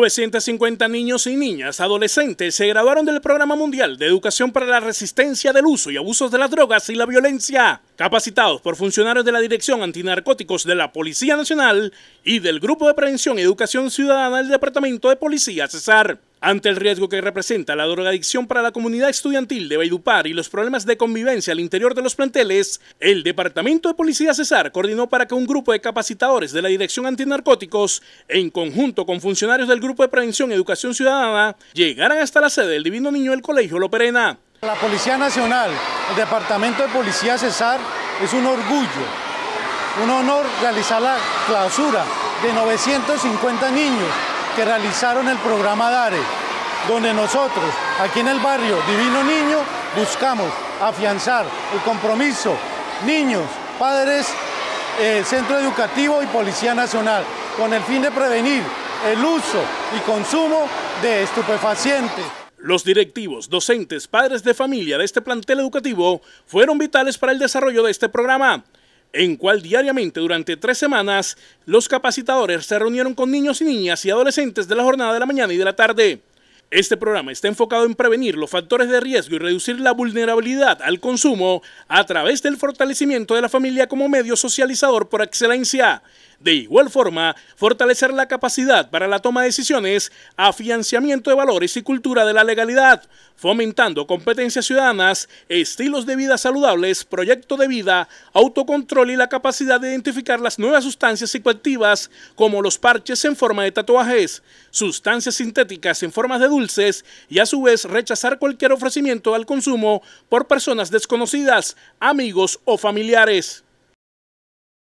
950 niños y niñas adolescentes se graduaron del Programa Mundial de Educación para la Resistencia del Uso y Abusos de las Drogas y la Violencia, capacitados por funcionarios de la Dirección Antinarcóticos de la Policía Nacional y del Grupo de Prevención y Educación Ciudadana del Departamento de Policía Cesar. Ante el riesgo que representa la drogadicción para la comunidad estudiantil de Baidupar y los problemas de convivencia al interior de los planteles, el Departamento de Policía Cesar coordinó para que un grupo de capacitadores de la Dirección Antinarcóticos, en conjunto con funcionarios del Grupo de Prevención y Educación Ciudadana, llegaran hasta la sede del Divino Niño del Colegio Loperena. La Policía Nacional, el Departamento de Policía Cesar, es un orgullo, un honor realizar la clausura de 950 niños que realizaron el programa DARE donde nosotros, aquí en el barrio Divino Niño, buscamos afianzar el compromiso niños, padres, eh, Centro Educativo y Policía Nacional, con el fin de prevenir el uso y consumo de estupefacientes. Los directivos, docentes, padres de familia de este plantel educativo fueron vitales para el desarrollo de este programa, en cual diariamente durante tres semanas los capacitadores se reunieron con niños y niñas y adolescentes de la jornada de la mañana y de la tarde. Este programa está enfocado en prevenir los factores de riesgo y reducir la vulnerabilidad al consumo a través del fortalecimiento de la familia como medio socializador por excelencia. De igual forma, fortalecer la capacidad para la toma de decisiones, afianzamiento de valores y cultura de la legalidad, fomentando competencias ciudadanas, estilos de vida saludables, proyecto de vida, autocontrol y la capacidad de identificar las nuevas sustancias psicoactivas como los parches en forma de tatuajes, sustancias sintéticas en forma de dulces y a su vez rechazar cualquier ofrecimiento al consumo por personas desconocidas, amigos o familiares.